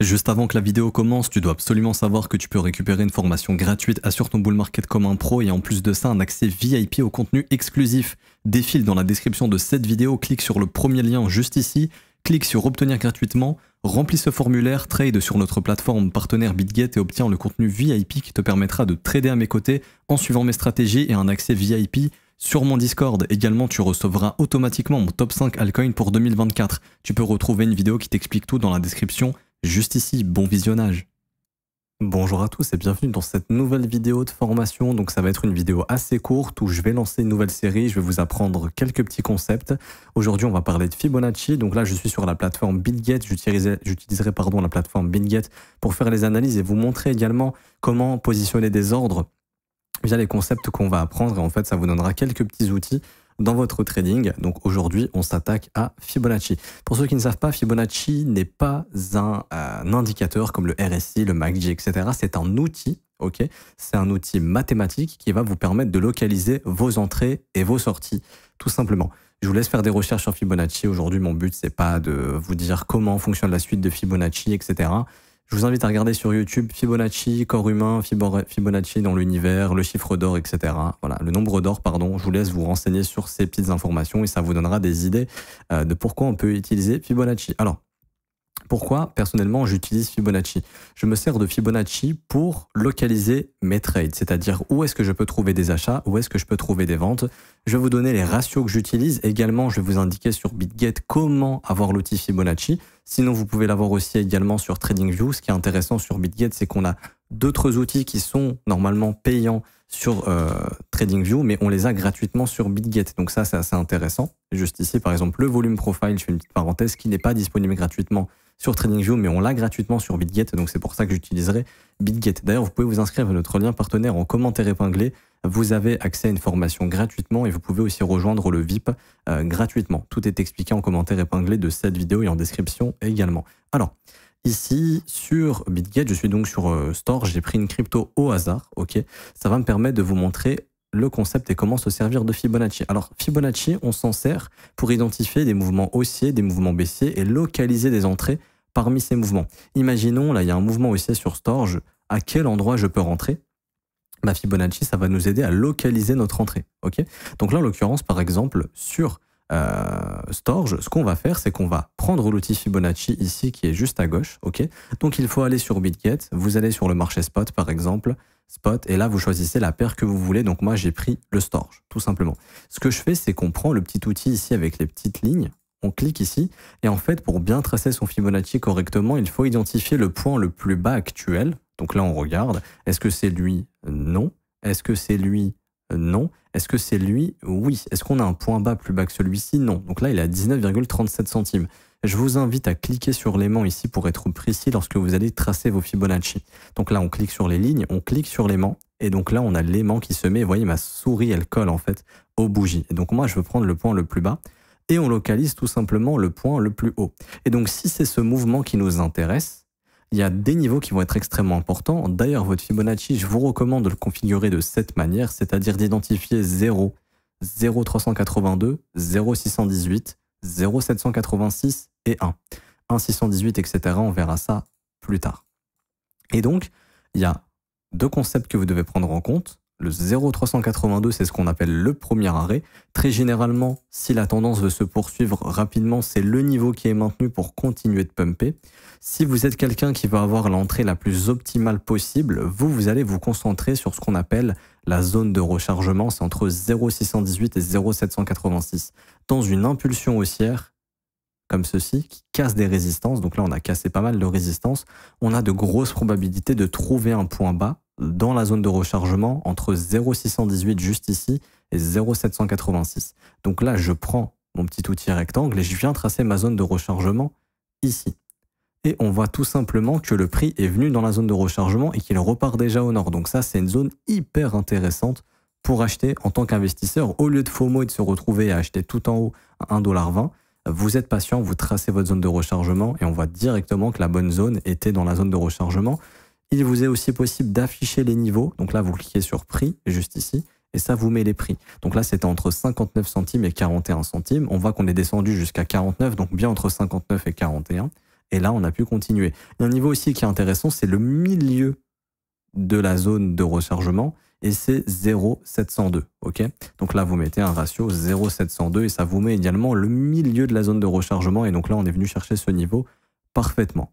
Juste avant que la vidéo commence, tu dois absolument savoir que tu peux récupérer une formation gratuite Assure ton bull market comme un pro et en plus de ça un accès VIP au contenu exclusif. Défile dans la description de cette vidéo, clique sur le premier lien juste ici, clique sur obtenir gratuitement, remplis ce formulaire, trade sur notre plateforme partenaire BitGet et obtiens le contenu VIP qui te permettra de trader à mes côtés en suivant mes stratégies et un accès VIP sur mon Discord, également, tu recevras automatiquement mon top 5 altcoin pour 2024. Tu peux retrouver une vidéo qui t'explique tout dans la description juste ici. Bon visionnage Bonjour à tous et bienvenue dans cette nouvelle vidéo de formation. Donc ça va être une vidéo assez courte où je vais lancer une nouvelle série, je vais vous apprendre quelques petits concepts. Aujourd'hui on va parler de Fibonacci, donc là je suis sur la plateforme BitGet, j'utiliserai pardon la plateforme BitGet pour faire les analyses et vous montrer également comment positionner des ordres via les concepts qu'on va apprendre et en fait ça vous donnera quelques petits outils dans votre trading. Donc aujourd'hui, on s'attaque à Fibonacci. Pour ceux qui ne savent pas, Fibonacci n'est pas un, euh, indicateur comme le RSI, le MACD, etc. C'est un outil ok C'est un outil mathématique qui va vous permettre de localiser vos entrées et vos sorties, tout simplement. Je vous laisse faire des recherches sur Fibonacci. Aujourd'hui, mon but, c'est pas de vous dire comment fonctionne la suite de Fibonacci, etc. Je vous invite à regarder sur YouTube Fibonacci, corps humain, Fibonacci dans l'univers, le chiffre d'or, etc. Voilà, le nombre d'or, pardon. Je vous laisse vous renseigner sur ces petites informations et ça vous donnera des idées euh, de pourquoi on peut utiliser Fibonacci. Alors, pourquoi personnellement j'utilise Fibonacci Je me sers de Fibonacci pour localiser mes trades, c'est-à-dire où est-ce que je peux trouver des achats, où est-ce que je peux trouver des ventes. Je vais vous donner les ratios que j'utilise. Également, je vais vous indiquer sur BitGet comment avoir l'outil Fibonacci. Sinon, vous pouvez l'avoir aussi également sur TradingView. Ce qui est intéressant sur BitGet, c'est qu'on a d'autres outils qui sont normalement payants sur euh, TradingView, mais on les a gratuitement sur BitGet. Donc ça, c'est assez intéressant. Juste ici, par exemple, le volume profile, je fais une petite parenthèse, qui n'est pas disponible gratuitement sur TradingView, mais on l'a gratuitement sur BitGet, donc c'est pour ça que j'utiliserai BitGet. D'ailleurs, vous pouvez vous inscrire à notre lien partenaire en commentaire épinglé. Vous avez accès à une formation gratuitement et vous pouvez aussi rejoindre le VIP euh, gratuitement. Tout est expliqué en commentaire épinglé de cette vidéo et en description également. Alors, ici sur BitGet, je suis donc sur euh, Store, j'ai pris une crypto au hasard, ok Ça va me permettre de vous montrer le concept et comment se servir de Fibonacci. Alors Fibonacci, on s'en sert pour identifier des mouvements haussiers, des mouvements baissiers et localiser des entrées parmi ces mouvements. Imaginons, là, il y a un mouvement aussi sur Storge. À quel endroit je peux rentrer Ma Fibonacci, ça va nous aider à localiser notre entrée. ok Donc là, en l'occurrence, par exemple, sur euh, ce qu'on va faire, c'est qu'on va prendre l'outil Fibonacci ici qui est juste à gauche. ok Donc il faut aller sur BitGet, vous allez sur le marché spot par exemple, spot, et là vous choisissez la paire que vous voulez. Donc moi j'ai pris le Storage, tout simplement. Ce que je fais, c'est qu'on prend le petit outil ici avec les petites lignes, on clique ici, et en fait, pour bien tracer son Fibonacci correctement, il faut identifier le point le plus bas actuel. Donc là, on regarde, est-ce que c'est lui Non. Est-ce que c'est lui Non. Est-ce que c'est lui Oui. Est-ce qu'on a un point bas plus bas que celui-ci Non. Donc là, il est à 19,37 centimes. Je vous invite à cliquer sur l'aimant ici pour être précis lorsque vous allez tracer vos Fibonacci. Donc là, on clique sur les lignes, on clique sur l'aimant, et donc là, on a l'aimant qui se met. Vous voyez, ma souris, elle colle en fait aux bougies. Et donc moi, je veux prendre le point le plus bas et on localise tout simplement le point le plus haut. Et donc si c'est ce mouvement qui nous intéresse, il y a des niveaux qui vont être extrêmement importants. D'ailleurs, votre Fibonacci, je vous recommande de le configurer de cette manière, c'est-à-dire d'identifier 0, 0382, 0618, 0786 et 1. 1618, etc. On verra ça plus tard. Et donc, il y a deux concepts que vous devez prendre en compte. Le 0382, c'est ce qu'on appelle le premier arrêt. Très généralement, si la tendance veut se poursuivre rapidement, c'est le niveau qui est maintenu pour continuer de pumper. Si vous êtes quelqu'un qui veut avoir l'entrée la plus optimale possible, vous, vous allez vous concentrer sur ce qu'on appelle la zone de rechargement. C'est entre 0618 et 0786. Dans une impulsion haussière, comme ceci, qui casse des résistances. Donc là, on a cassé pas mal de résistances. On a de grosses probabilités de trouver un point bas dans la zone de rechargement entre 0,618 juste ici et 0,786. Donc là, je prends mon petit outil rectangle et je viens tracer ma zone de rechargement ici. Et on voit tout simplement que le prix est venu dans la zone de rechargement et qu'il repart déjà au nord. Donc ça, c'est une zone hyper intéressante pour acheter en tant qu'investisseur. Au lieu de FOMO et de se retrouver à acheter tout en haut à 1,20$, vous êtes patient, vous tracez votre zone de rechargement et on voit directement que la bonne zone était dans la zone de rechargement. Il vous est aussi possible d'afficher les niveaux. Donc là, vous cliquez sur prix, juste ici, et ça vous met les prix. Donc là, c'était entre 59 centimes et 41 centimes. On voit qu'on est descendu jusqu'à 49, donc bien entre 59 et 41. Et là, on a pu continuer. Il y a un niveau aussi qui est intéressant, c'est le milieu de la zone de rechargement et c'est 0,702. ok donc là, vous mettez un ratio 0,702 et ça vous met également le milieu de la zone de rechargement. Et donc là, on est venu chercher ce niveau parfaitement.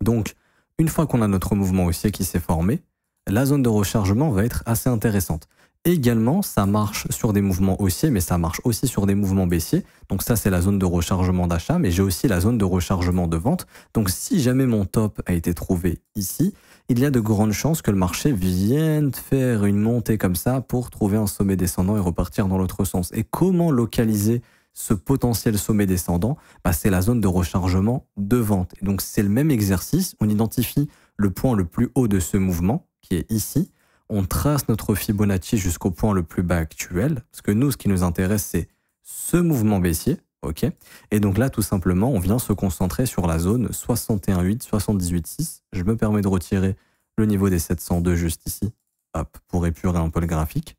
Donc, une fois qu'on a notre mouvement haussier qui s'est formé, la zone de rechargement va être assez intéressante. Également, ça marche sur des mouvements haussiers, mais ça marche aussi sur des mouvements baissiers. Donc ça, c'est la zone de rechargement d'achat, mais j'ai aussi la zone de rechargement de vente. Donc si jamais mon top a été trouvé ici, il y a de grandes chances que le marché vienne faire une montée comme ça pour trouver un sommet descendant et repartir dans l'autre sens. Et comment localiser ce potentiel sommet descendant bah, C'est la zone de rechargement de vente. Et donc c'est le même exercice, on identifie le point le plus haut de ce mouvement, qui est ici, on trace notre Fibonacci jusqu'au point le plus bas actuel, parce que nous, ce qui nous intéresse, c'est ce mouvement baissier, ok Et donc là, tout simplement, on vient se concentrer sur la zone 61,8, 78,6. Je me permets de retirer le niveau des 702 juste ici, hop, pour épurer un peu le graphique.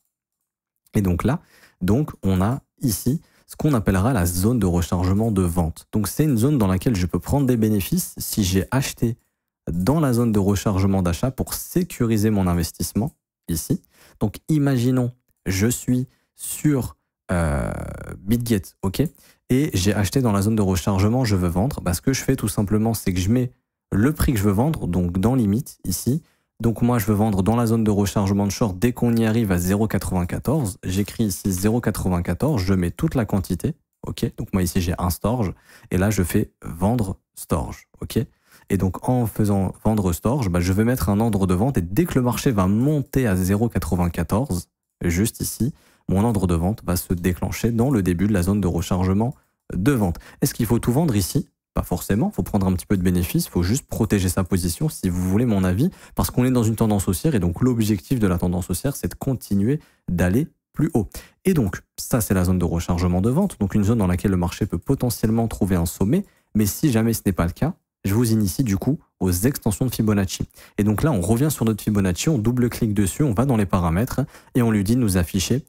Et donc là, donc on a ici ce qu'on appellera la zone de rechargement de vente. Donc c'est une zone dans laquelle je peux prendre des bénéfices si j'ai acheté dans la zone de rechargement d'achat pour sécuriser mon investissement ici. Donc imaginons, je suis sur euh, BitGet, ok, et j'ai acheté dans la zone de rechargement, je veux vendre. Bah, ce que je fais tout simplement, c'est que je mets le prix que je veux vendre, donc dans limite ici. Donc moi, je veux vendre dans la zone de rechargement de short dès qu'on y arrive à 0,94. J'écris ici 0,94, je mets toute la quantité, ok. Donc moi ici, j'ai un storage, et là, je fais vendre storage, ok. Et donc, en faisant vendre Storage, bah, je vais mettre un ordre de vente. Et dès que le marché va monter à 0,94, juste ici, mon ordre de vente va se déclencher dans le début de la zone de rechargement de vente. Est-ce qu'il faut tout vendre ici Pas forcément, il faut prendre un petit peu de bénéfice, il faut juste protéger sa position si vous voulez mon avis, parce qu'on est dans une tendance haussière et donc l'objectif de la tendance haussière c'est de continuer d'aller plus haut. Et donc ça c'est la zone de rechargement de vente, donc une zone dans laquelle le marché peut potentiellement trouver un sommet, mais si jamais ce n'est pas le cas, je vous initie du coup aux extensions de Fibonacci. Et donc là, on revient sur notre Fibonacci, on double-clique dessus, on va dans les paramètres et on lui dit nous afficher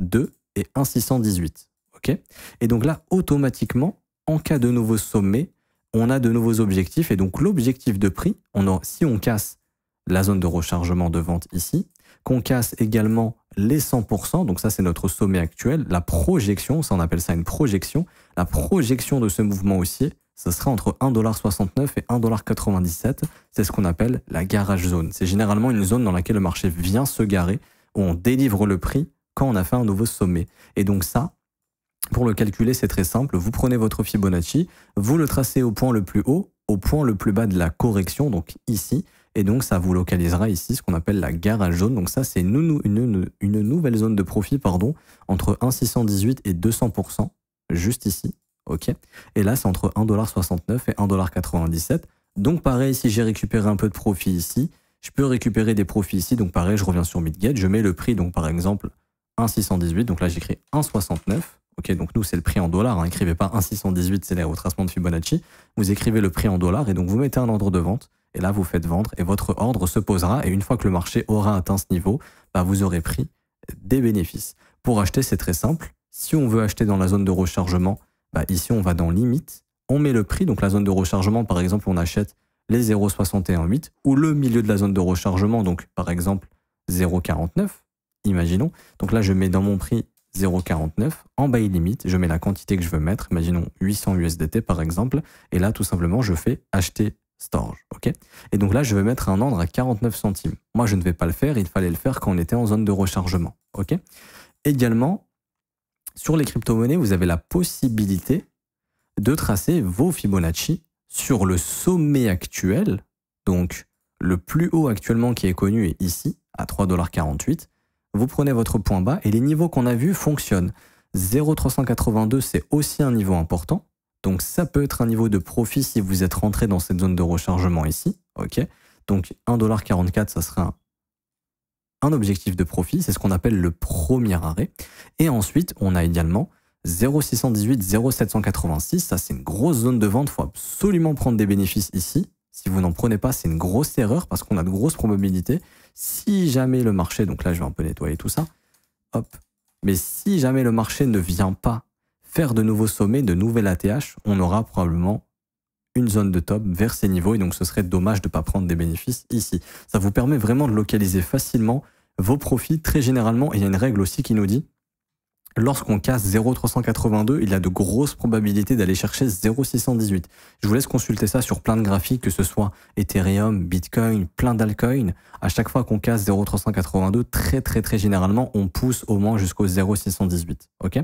2 et 1,618. ok et donc là, automatiquement, en cas de nouveau sommet, on a de nouveaux objectifs. Et donc l'objectif de prix, si on casse la zone de rechargement de vente ici, qu'on casse également les 100%, donc ça c'est notre sommet actuel, la projection, ça on appelle ça une projection, la projection de ce mouvement haussier, ce sera entre 1,69$ et 1,97$. C'est ce qu'on appelle la garage zone. C'est généralement une zone dans laquelle le marché vient se garer, où on délivre le prix quand on a fait un nouveau sommet. Et donc ça, pour le calculer, c'est très simple. Vous prenez votre Fibonacci, vous le tracez au point le plus haut, au point le plus bas de la correction, donc ici, et donc ça vous localisera ici ce qu'on appelle la garage zone. Donc ça, c'est une, nouvelle zone de profit pardon, entre 1,618 et 200%, juste ici ok Et là, c'est entre 1,69$ et 1,97$. Donc pareil, si j'ai récupéré un peu de profit ici, je peux récupérer des profits ici. Donc pareil, je reviens sur Midgate, je mets le prix, donc par exemple 1,618. Donc là, j'écris 1,69. Ok, donc nous, c'est le prix en dollars. Hein. Écrivez pas 1,618, c'est les retracements de Fibonacci. Vous écrivez le prix en dollars et donc vous mettez un ordre de vente. Et là, vous faites vendre et votre ordre se posera. Et une fois que le marché aura atteint ce niveau, bah, vous aurez pris des bénéfices. Pour acheter, c'est très simple. Si on veut acheter dans la zone de rechargement, bah, ici on va dans limite, on met le prix, donc la zone de rechargement par exemple on achète les 0,618 ou le milieu de la zone de rechargement, donc par exemple 0,49, imaginons. Donc là je mets dans mon prix 0,49, en bail limite, je mets la quantité que je veux mettre, imaginons 800 USDT par exemple, et là tout simplement je fais acheter storage, ok Et donc là je vais mettre un ordre à 49 centimes. Moi je ne vais pas le faire, il fallait le faire quand on était en zone de rechargement, ok Également, sur les crypto-monnaies, vous avez la possibilité de tracer vos Fibonacci sur le sommet actuel, donc le plus haut actuellement qui est connu est ici, à 3,48$. Vous prenez votre point bas et les niveaux qu'on a vus fonctionnent. 0,382, c'est aussi un niveau important. Donc ça peut être un niveau de profit si vous êtes rentré dans cette zone de rechargement ici. ok Donc 1,44$, ça sera un objectif de profit, c'est ce qu'on appelle le premier arrêt. Et ensuite, on a également 0,618, 0,786, ça c'est une grosse zone de vente, faut absolument prendre des bénéfices ici. Si vous n'en prenez pas, c'est une grosse erreur parce qu'on a de grosses probabilités. Si jamais le marché, donc là je vais un peu nettoyer tout ça, hop, mais si jamais le marché ne vient pas faire de nouveaux sommets, de nouvelles ATH, on aura probablement une zone de top vers ces niveaux et donc ce serait dommage de ne pas prendre des bénéfices ici. Ça vous permet vraiment de localiser facilement vos profits très généralement et il y a une règle aussi qui nous dit lorsqu'on casse 0,382, il y a de grosses probabilités d'aller chercher 0,618. Je vous laisse consulter ça sur plein de graphiques, que ce soit Ethereum, Bitcoin, plein d'alcoins. À chaque fois qu'on casse 0,382, très très très généralement, on pousse au moins jusqu'au 0,618. Ok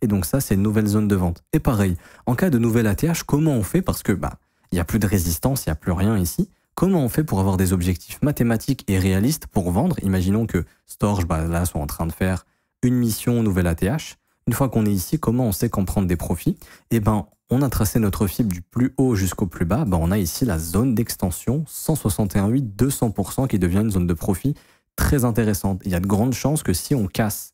Et donc ça, c'est une nouvelle zone de vente. Et pareil, en cas de nouvel ATH, comment on fait Parce que bah il n'y a plus de résistance, il n'y a plus rien ici comment on fait pour avoir des objectifs mathématiques et réalistes pour vendre Imaginons que Storage, bah, là, soit en train de faire une mission nouvelle ATH. Une fois qu'on est ici, comment on sait qu'on prend des profits Eh ben, on a tracé notre fibre du plus haut jusqu'au plus bas. Ben, on a ici la zone d'extension 161,8 200% qui devient une zone de profit très intéressante. Il y a de grandes chances que si on casse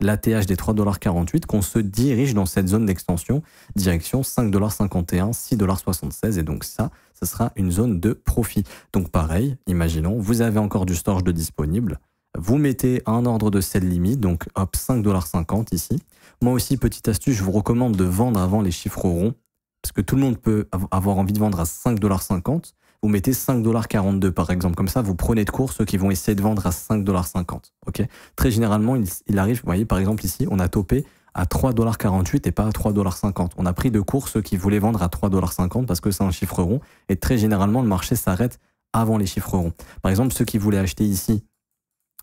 l'ATH des 3,48$, qu'on se dirige dans cette zone d'extension, direction 5,51$, 6,76$, et donc ça, ce sera une zone de profit. Donc pareil, imaginons, vous avez encore du storage de disponible, vous mettez un ordre de sell limite, donc hop, 5,50$ ici. Moi aussi, petite astuce, je vous recommande de vendre avant les chiffres ronds, parce que tout le monde peut avoir envie de vendre à 5,50$. Vous mettez 5,42$ par exemple, comme ça vous prenez de court ceux qui vont essayer de vendre à 5,50$. Ok Très généralement, il, arrive, vous voyez par exemple ici, on a topé à 3,48$ et pas à 3,50$. On a pris de court ceux qui voulaient vendre à 3,50$ parce que c'est un chiffre rond, et très généralement le marché s'arrête avant les chiffres ronds. Par exemple, ceux qui voulaient acheter ici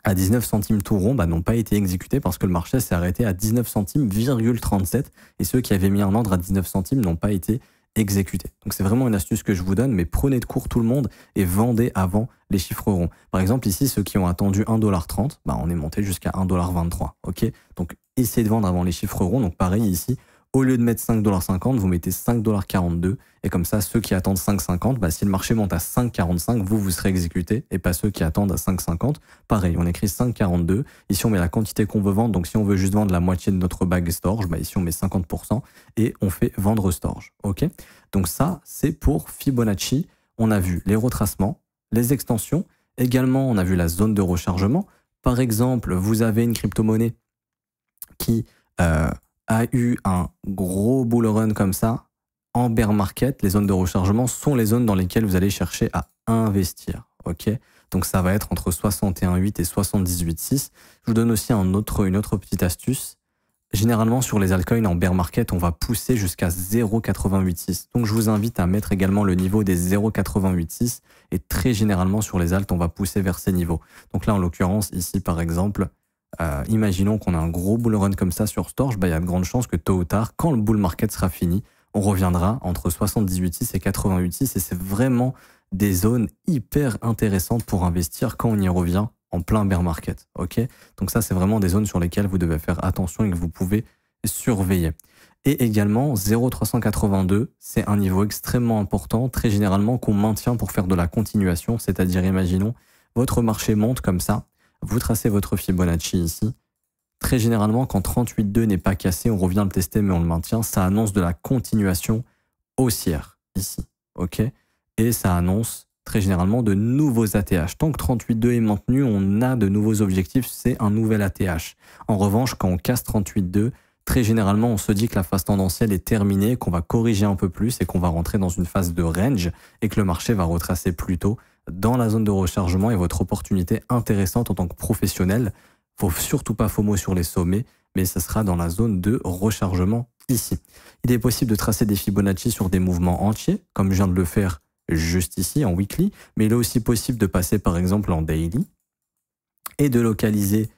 à 19 centimes tout rond bah, n'ont pas été exécutés parce que le marché s'est arrêté à 19 centimes, 37 et ceux qui avaient mis un ordre à 19 centimes n'ont pas été exécutés. Donc c'est vraiment une astuce que je vous donne, mais prenez de court tout le monde et vendez avant les chiffres ronds. Par exemple ici, ceux qui ont attendu 1,30$, bah, on est monté jusqu'à 1,23$. ok Donc essayez de vendre avant les chiffres ronds. Donc pareil ici, au lieu de mettre 5,50$, vous mettez 5,42$. Et comme ça, ceux qui attendent 5,50$, bah, si le marché monte à 5,45$, vous, vous serez exécuté et pas ceux qui attendent à 5,50$. Pareil, on écrit 5,42$. Ici, on met la quantité qu'on veut vendre. Donc, si on veut juste vendre la moitié de notre bag storage, bah, ici, on met 50% et on fait vendre storage. OK Donc, ça, c'est pour Fibonacci. On a vu les retracements, les extensions. Également, on a vu la zone de rechargement. Par exemple, vous avez une crypto-monnaie qui euh, a eu un gros bull run comme ça, en bear market, les zones de rechargement sont les zones dans lesquelles vous allez chercher à investir. ok Donc ça va être entre 61,8 et 78,6. Je vous donne aussi un autre, une autre petite astuce. Généralement, sur les altcoins en bear market, on va pousser jusqu'à 0,88,6. Donc, je vous invite à mettre également le niveau des 0,88,6. Et très généralement, sur les alts, on va pousser vers ces niveaux. Donc là, en l'occurrence, ici, par exemple, euh, imaginons qu'on a un gros bull run comme ça sur Storch, bah, il y a de grandes chances que tôt ou tard, quand le bull market sera fini, on reviendra entre 78,6 et 88,6 et c'est vraiment des zones hyper intéressantes pour investir quand on y revient en plein bear market. Ok Donc ça, c'est vraiment des zones sur lesquelles vous devez faire attention et que vous pouvez surveiller. Et également, 0,382, c'est un niveau extrêmement important, très généralement qu'on maintient pour faire de la continuation, c'est-à-dire imaginons, votre marché monte comme ça, vous tracez votre Fibonacci ici. Très généralement, quand 38.2 n'est pas cassé, on revient le tester mais on le maintient, ça annonce de la continuation haussière ici. ok Et ça annonce très généralement de nouveaux ATH. Tant que 38.2 est maintenu, on a de nouveaux objectifs, c'est un nouvel ATH. En revanche, quand on casse 38.2, très généralement, on se dit que la phase tendancielle est terminée, qu'on va corriger un peu plus et qu'on va rentrer dans une phase de range et que le marché va retracer plus tôt dans la zone de rechargement et votre opportunité intéressante en tant que professionnel. Faut surtout pas FOMO sur les sommets, mais ça sera dans la zone de rechargement ici. Il est possible de tracer des Fibonacci sur des mouvements entiers, comme je viens de le faire juste ici en weekly, mais il est aussi possible de passer par exemple en daily et de localiser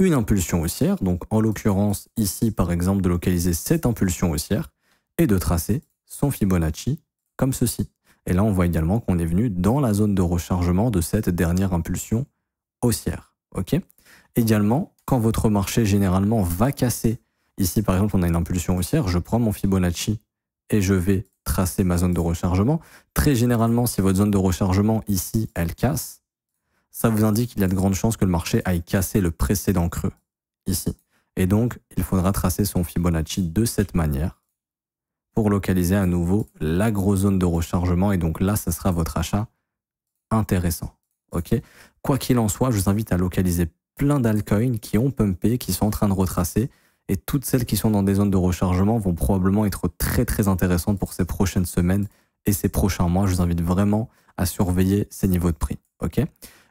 une impulsion haussière, donc en l'occurrence ici par exemple de localiser cette impulsion haussière et de tracer son Fibonacci comme ceci. Et là, on voit également qu'on est venu dans la zone de rechargement de cette dernière impulsion haussière. OK Également, quand votre marché généralement va casser, ici par exemple, on a une impulsion haussière, je prends mon Fibonacci et je vais tracer ma zone de rechargement. Très généralement, si votre zone de rechargement ici, elle casse, ça vous indique qu'il y a de grandes chances que le marché aille casser le précédent creux ici. Et donc, il faudra tracer son Fibonacci de cette manière localiser à nouveau la grosse zone de rechargement. Et donc là, ce sera votre achat intéressant. Ok Quoi qu'il en soit, je vous invite à localiser plein d'alcoins qui ont pumpé, qui sont en train de retracer. Et toutes celles qui sont dans des zones de rechargement vont probablement être très très intéressantes pour ces prochaines semaines et ces prochains mois. Je vous invite vraiment à surveiller ces niveaux de prix. Ok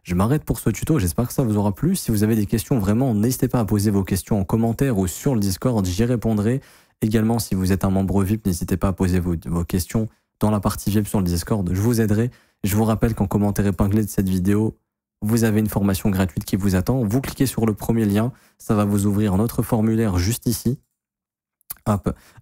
je m'arrête pour ce tuto, j'espère que ça vous aura plu. Si vous avez des questions, vraiment, n'hésitez pas à poser vos questions en commentaire ou sur le Discord, j'y répondrai. Également, si vous êtes un membre VIP, n'hésitez pas à poser vos, questions dans la partie VIP sur le Discord. Je vous aiderai. Je vous rappelle qu'en commentaire épinglé de cette vidéo, vous avez une formation gratuite qui vous attend. Vous cliquez sur le premier lien, ça va vous ouvrir notre formulaire juste ici.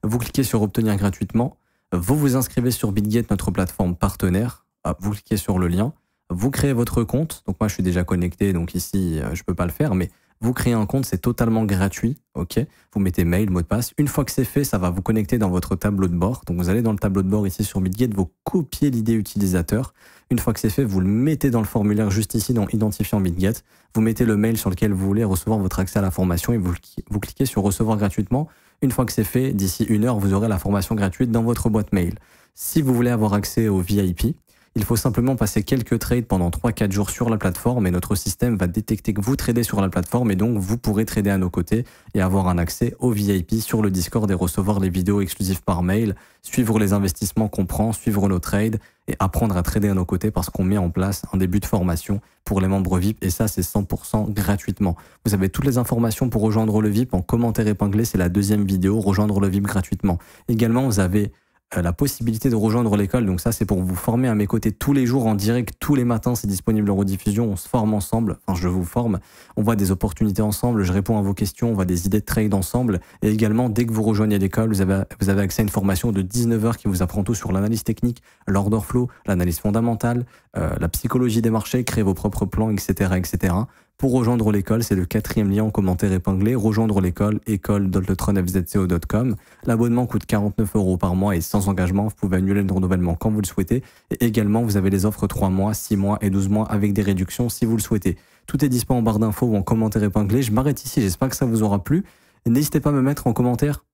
Vous cliquez sur obtenir gratuitement. Vous vous inscrivez sur Bitgate, notre plateforme partenaire. Vous cliquez sur le lien. Vous créez votre compte. Donc moi, je suis déjà connecté, donc ici, euh, je ne peux pas le faire, mais vous créez un compte, c'est totalement gratuit, ok Vous mettez mail, mot de passe. Une fois que c'est fait, ça va vous connecter dans votre tableau de bord. Donc vous allez dans le tableau de bord ici sur Midget, vous copiez l'idée utilisateur. Une fois que c'est fait, vous le mettez dans le formulaire juste ici dans Identifiant Midget. Vous mettez le mail sur lequel vous voulez recevoir votre accès à la formation et vous, vous cliquez sur Recevoir gratuitement. Une fois que c'est fait, d'ici une heure, vous aurez la formation gratuite dans votre boîte mail. Si vous voulez avoir accès au VIP, il faut simplement passer quelques trades pendant 3-4 jours sur la plateforme et notre système va détecter que vous tradez sur la plateforme et donc vous pourrez trader à nos côtés et avoir un accès au VIP sur le Discord et recevoir les vidéos exclusives par mail, suivre les investissements qu'on prend, suivre nos trades et apprendre à trader à nos côtés parce qu'on met en place un début de formation pour les membres VIP et ça c'est 100% gratuitement. Vous avez toutes les informations pour rejoindre le VIP en commentaire épinglé, c'est la deuxième vidéo, rejoindre le VIP gratuitement. Également, vous avez euh, la possibilité de rejoindre l'école. Donc ça, c'est pour vous former à mes côtés tous les jours en direct, tous les matins, c'est disponible en rediffusion. On se forme ensemble, enfin je vous forme, on voit des opportunités ensemble, je réponds à vos questions, on voit des idées de trade ensemble. Et également, dès que vous rejoignez l'école, vous avez, accès à une formation de 19h qui vous apprend tout sur l'analyse technique, l'order flow, l'analyse fondamentale, euh, la psychologie des marchés, créer vos propres plans, etc. etc. Pour rejoindre l'école, c'est le quatrième lien en commentaire épinglé. Rejoindre l'école, école.doltronfzco.com L'abonnement coûte 49 euros par mois et sans engagement. Vous pouvez annuler le renouvellement quand vous le souhaitez. Et également, vous avez les offres 3 mois, 6 mois et 12 mois avec des réductions si vous le souhaitez. Tout est dispo en barre d'infos ou en commentaire épinglé. Je m'arrête ici. J'espère que ça vous aura plu. N'hésitez pas à me mettre en commentaire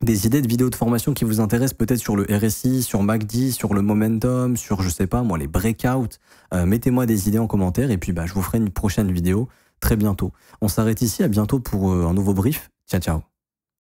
des idées de vidéos de formation qui vous intéressent peut-être sur le RSI, sur MACD, sur le momentum, sur je sais pas moi les breakouts. Euh, mettez-moi des idées en commentaire et puis bah, je vous ferai une prochaine vidéo très bientôt. On s'arrête ici, à bientôt pour euh, un nouveau brief. Ciao ciao.